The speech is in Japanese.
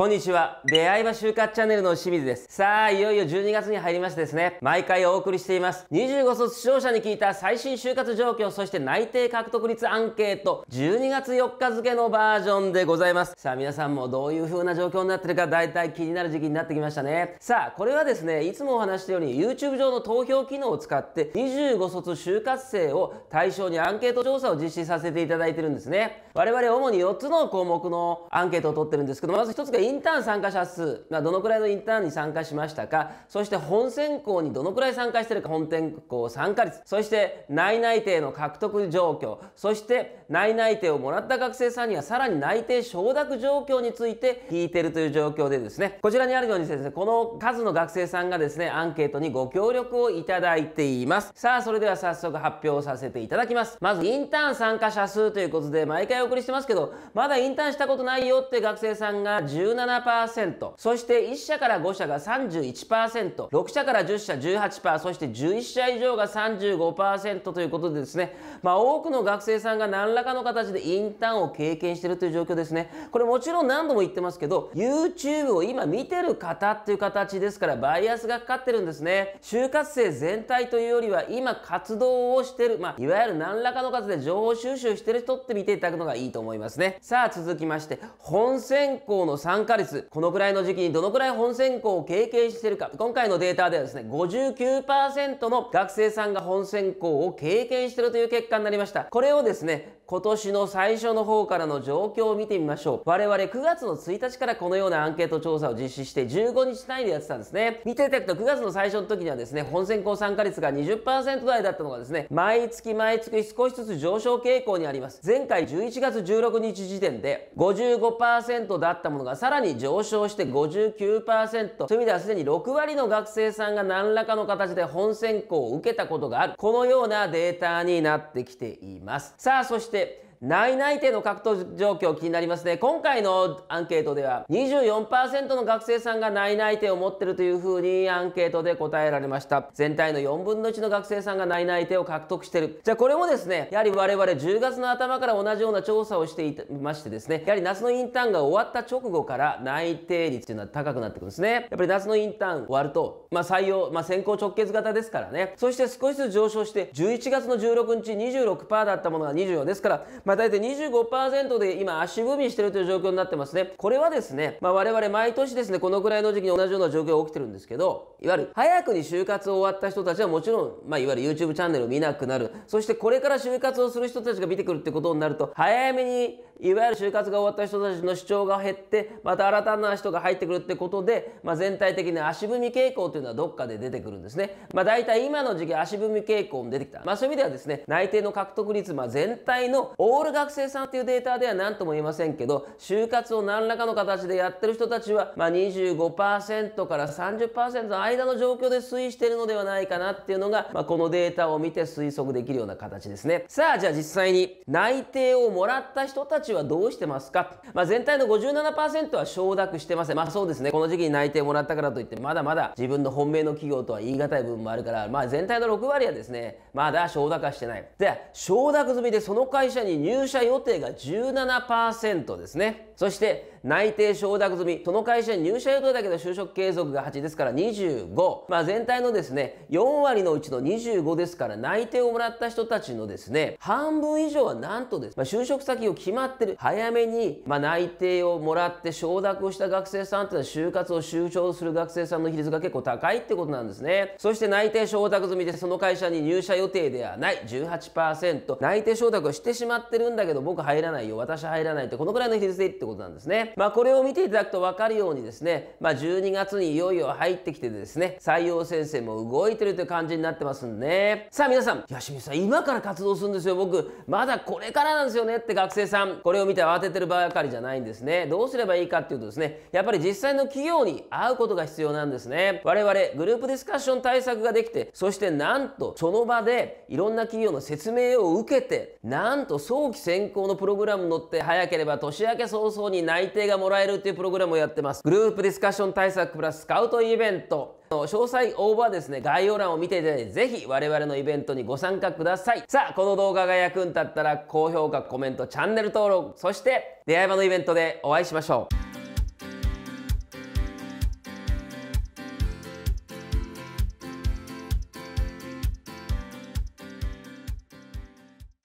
こんにちは。出会いは就活チャンネルの清水です。さあ、いよいよ12月に入りましてですね、毎回お送りしています。25卒視聴者に聞いた最新就活状況、そして内定獲得率アンケート、12月4日付のバージョンでございます。さあ、皆さんもどういう風な状況になってるか、大体気になる時期になってきましたね。さあ、これはですね、いつもお話したように、YouTube 上の投票機能を使って、25卒就活生を対象にアンケート調査を実施させていただいてるんですね。我々主に4つの項目のアンケートを取ってるんですけど、まず1つがインターン参加者数、まあ、どのくらいのインターンに参加しましたか、そして本選考にどのくらい参加してるか、本選考参加率、そして内内定の獲得状況、そして内内定をもらった学生さんにはさらに内定承諾状況について聞いてるという状況でですね、こちらにあるように先生、この数の学生さんがですね、アンケートにご協力をいただいています。さあ、それでは早速発表させていただきます。まず、インターン参加者数ということで、毎回お送りしてますけど、まだインターンしたことないよって学生さんが17 17%そして1社から5社が 31%6 社から10社18%そして11社以上が35%ということでですね、まあ、多くの学生さんが何らかの形でインターンを経験しているという状況ですねこれもちろん何度も言ってますけど YouTube を今見てる方っていう形ですからバイアスがかかってるんですね就活生全体というよりは今活動をしてる、まあ、いわゆる何らかの形で情報収集してる人って見ていただくのがいいと思いますねさあ続きまして本選考の参参加率このくらいの時期にどのくらい本選考を経験しているか、今回のデータではですね、59%の学生さんが本選考を経験しているという結果になりました。これをですね、今年の最初の方からの状況を見てみましょう。我々9月の1日からこのようなアンケート調査を実施して15日単位でやってたんですね。見ていただくと9月の最初の時にはですね、本選考参加率が20%台だったのがですね、毎月毎月少しずつ上昇傾向にあります。前回11月16日時点で55%だったものがさらに上昇して59%という意味ではすでに6割の学生さんが何らかの形で本選考を受けたことがあるこのようなデータになってきていますさあそして内内定の獲得状況気になりますね。今回のアンケートでは24%の学生さんが内内定を持ってるというふうにアンケートで答えられました。全体の4分の1の学生さんが内内定を獲得してる。じゃあこれもですね、やはり我々10月の頭から同じような調査をしていましてですね、やはり夏のインターンが終わった直後から内定率というのは高くなってくるんですね。やっぱり夏のインターン終わると、まあ採用、まあ先行直結型ですからね。そして少しずつ上昇して11月の16日26%だったものが24ですから、まあまあ、大体25%で今足踏みしてるという状況になってますね。これはですね、まあ、我々毎年ですね、このくらいの時期に同じような状況が起きてるんですけど、いわゆる早くに就活を終わった人たちはもちろん、まあ、いわゆる YouTube チャンネルを見なくなる。そしてこれから就活をする人たちが見てくるってことになると、早めにいわゆる就活が終わった人たちの主張が減ってまた新たな人が入ってくるってことで、まあ、全体的に足踏み傾向というのはどっかで出てくるんですね、まあ、大体今の時期足踏み傾向も出てきた、まあ、そういう意味ではですね内定の獲得率、まあ、全体のオール学生さんっていうデータでは何とも言えませんけど就活を何らかの形でやってる人たちは、まあ、25%から30%の間の状況で推移してるのではないかなっていうのが、まあ、このデータを見て推測できるような形ですねさあじゃあ実際に内定をもらった人たちはどうしてますか、まあ、全体の57%は承諾してませんまあそうですねこの時期に内定もらったからといってまだまだ自分の本命の企業とは言い難い部分もあるからまあ全体の6割はですねまだ承諾はしてないで承諾済みでその会社に入入社予定が17%ですねそして内定承諾済みその会社に入社予定だけど就職継続が8ですから25、まあ、全体のですね4割のうちの25ですから内定をもらった人たちのですね半分以上はなんとです、まあ、就職先を決まってる早めに、まあ、内定をもらって承諾をした学生さんっていうのは就活を就職する学生さんの比率が結構高いってことなんですねそして内定承諾済みでその会社に入社予定ではない18%内定承諾をしてしまってるるんだけど僕入らないよ私入らないってこのくらいの比率でってことなんですねまあこれを見ていただくと分かるようにですねまあ12月にいよいよ入ってきてですね採用先生も動いてるという感じになってますんでさあ皆さん吉見さん今から活動するんですよ僕まだこれからなんですよねって学生さんこれを見て慌ててるばかりじゃないんですねどうすればいいかっていうとですねやっぱり実際の企業に会うことが必要なんですね我々グループディスカッション対策ができてそしてなんとその場でいろんな企業の説明を受けてなんと総期攻のプログラム乗って早ければ年明け早々に内定がもらえるっていうプログラムをやってます。グループディスカッション対策プラススカウトイベント。詳細応募はですね、概要欄を見ていただいて、ぜひ我々のイベントにご参加ください。さあ、この動画が役に立ったら高評価、コメント、チャンネル登録、そして出会い場のイベントでお会いしましょう。